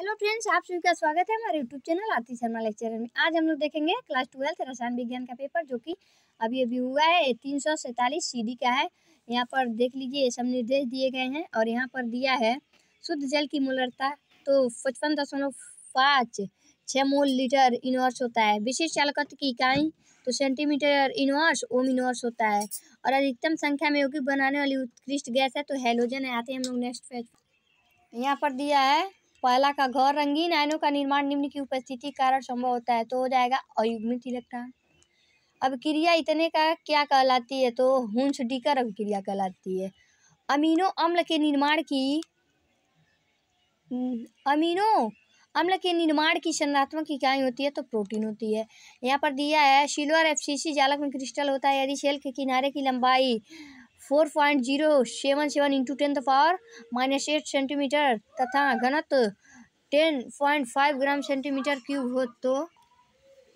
hello friends आप सभी का स्वागत है हमारे YouTube channel Aarti Sharma lecture में आज हम लोग देखेंगे क्लास ट्वेल्थ रसायन विज्ञान का पेपर जो कि अभी अभी हुआ है तीन सौ सैंतालीस सी डी का है यहाँ पर देख लीजिए ये सब निर्देश दिए गए हैं और यहाँ पर दिया है शुद्ध जल की मूलरता तो पचपन दशमलव पाँच छः मूल लीटर इनवर्स होता है विशिष्ट चालकत्व की इकाई तो सेंटीमीटर इनवर्स ओम इनवर्स होता है और अधिकतम संख्या में योगी बनाने वाली उत्कृष्ट गैस है तो हेलोजन है आते हैं हम लोग नेक्स्ट पेज यहाँ पर दिया है पहला का घर रंगीन आयनों का निर्माण निम्न की उपस्थिति कारण संभव होता है तो हो जाएगा अयुग्मित इलेक्ट्रॉन अब क्रिया इतने का क्या कहलाती है तो हुंस डीकर क्रिया कहलाती है अमीनो अम्ल के निर्माण की हम्म, अमीनो अम्ल के निर्माण की संरात्मक इकाई होती है तो प्रोटीन होती है यहाँ पर दिया है सिल्वर एफ जालक में क्रिस्टल होता है यदि शेल के किनारे की लंबाई four point zero seven seven into ten power minus eight centimeter तथा घनत्व ten point five gram centimeter cube हो तो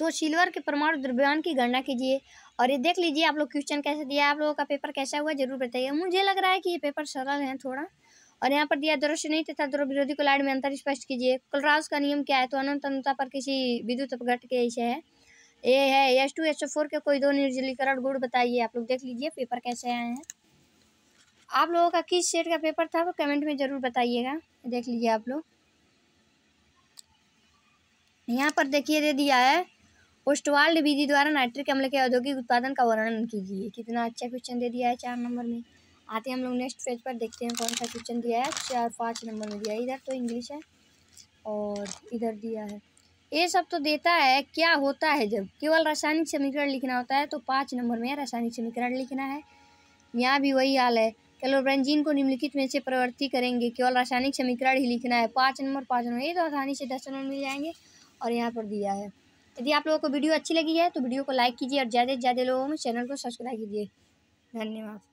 तो सिल्वर के परमाणु द्रव्यमान की गणना कीजिए और ये देख लीजिए आप लोग क्वेश्चन कैसे दिया आप लोगों का पेपर कैसा हुआ जरूर बताइए मुझे लग रहा है कि ये पेपर सरल है थोड़ा और यहाँ पर दिया दृश्य नहीं तथा द्रव विरोधी को लाइड में अंतर स्पष्ट कीजिए कलराज का नियम क्या है तो अनंत अनंता पर किसी विद्युत अपघट के ऐसे है ये है एच टू एच फोर के कोई दो निर्जलीकरण गुड़ बताइए आप लोग देख लीजिए पेपर कैसे आए हैं आप लोगों का किस शेड का पेपर था वो कमेंट में ज़रूर बताइएगा देख लीजिए आप लोग यहाँ पर देखिए दे दिया है पोस्टवाल्ड विधि द्वारा नाइट्रिक अम्ल के औद्योगिक उत्पादन का वर्णन कीजिए कितना अच्छा क्वेश्चन दे दिया है चार नंबर में आते हैं हम लोग नेक्स्ट पेज पर देखते हैं कौन सा क्वेश्चन दिया है चार पाँच नंबर में दिया है इधर तो इंग्लिश है और इधर दिया है ये सब तो देता है क्या होता है जब केवल रासायनिक समीकरण लिखना होता है तो पाँच नंबर में रासायनिक समीकरण लिखना है यहाँ भी वही हाल है रंजीन को निम्नलिखित में से प्रवृत्ति करेंगे केवल रासायनिक समीकरण ही लिखना है पाँच नंबर पाँच नंबर ये तो आसानी से दस नंबर मिल जाएंगे और यहाँ पर दिया है यदि आप लोगों को वीडियो अच्छी लगी है तो वीडियो को लाइक कीजिए और ज़्यादा से ज़्यादा लोगों में चैनल को सब्सक्राइब कीजिए धन्यवाद